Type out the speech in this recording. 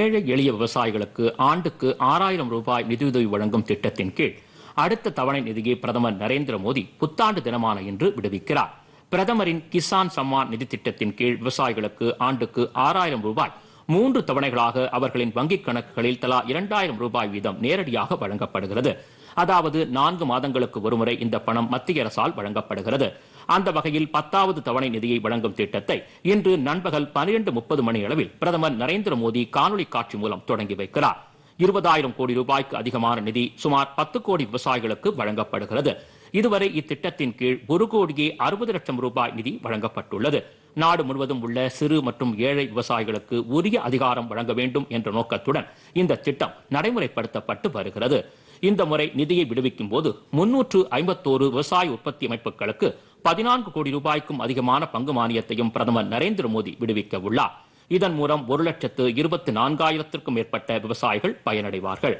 ஏழை எளிய விவசாயிகளுக்கு ஆண்டுக்கு ஆறாயிரம் ரூபாய் நிதியுதவி வழங்கும் திட்டத்தின் கீழ் அடுத்த தவணை நிதியை பிரதமர் நரேந்திர மோடி புத்தாண்டு தினமான இன்று விடுவிக்கிறார் பிரதமரின் கிசான் சம்மான் நிதி திட்டத்தின் கீழ் விவசாயிகளுக்கு ஆண்டுக்கு ஆறாயிரம் ரூபாய் மூன்று தவணைகளாக அவர்களின் வங்கிக் கணக்குகளில் தலா இரண்டாயிரம் ரூபாய் வீதம் நேரடியாக வழங்கப்படுகிறது அதாவது நான்கு மாதங்களுக்கு ஒருமுறை இந்த பணம் மத்திய அரசால் வழங்கப்படுகிறது அந்த வகையில் பத்தாவது தவணை நிதியை வழங்கும் திட்டத்தை இன்று நண்பகல் பனிரெண்டு முப்பது மணி அளவில் பிரதமர் நரேந்திர மோடி காணொலி காட்சி மூலம் தொடங்கி வைக்கிறார் இருபதாயிரம் கோடி ரூபாய்க்கு அதிகமான நிதி சுமார் பத்து கோடி விவசாயிகளுக்கு வழங்கப்படுகிறது இதுவரை இத்திட்டத்தின் கீழ் ஒரு கோடியே அறுபது லட்சம் ரூபாய் நிதி வழங்கப்பட்டுள்ளது நாடு முழுவதும் உள்ள சிறு மற்றும் ஏழை விவசாயிகளுக்கு உரிய அதிகாரம் வழங்க வேண்டும் என்ற நோக்கத்துடன் இந்த திட்டம் நடைமுறைப்படுத்தப்பட்டு வருகிறது இந்த முறை நிதியை விடுவிக்கும் போது முன்னூற்று ஐம்பத்தோரு விவசாய உற்பத்தி அமைப்புகளுக்கு பதினான்கு கோடி ரூபாய்க்கும் அதிகமான பங்கு மானியத்தையும் பிரதமர் நரேந்திர மோடி விடுவிக்க உள்ளார் இதன் மூலம் ஒரு லட்சத்து இருபத்தி நான்காயிரத்திற்கும் மேற்பட்ட விவசாயிகள் பயனடைவார்கள்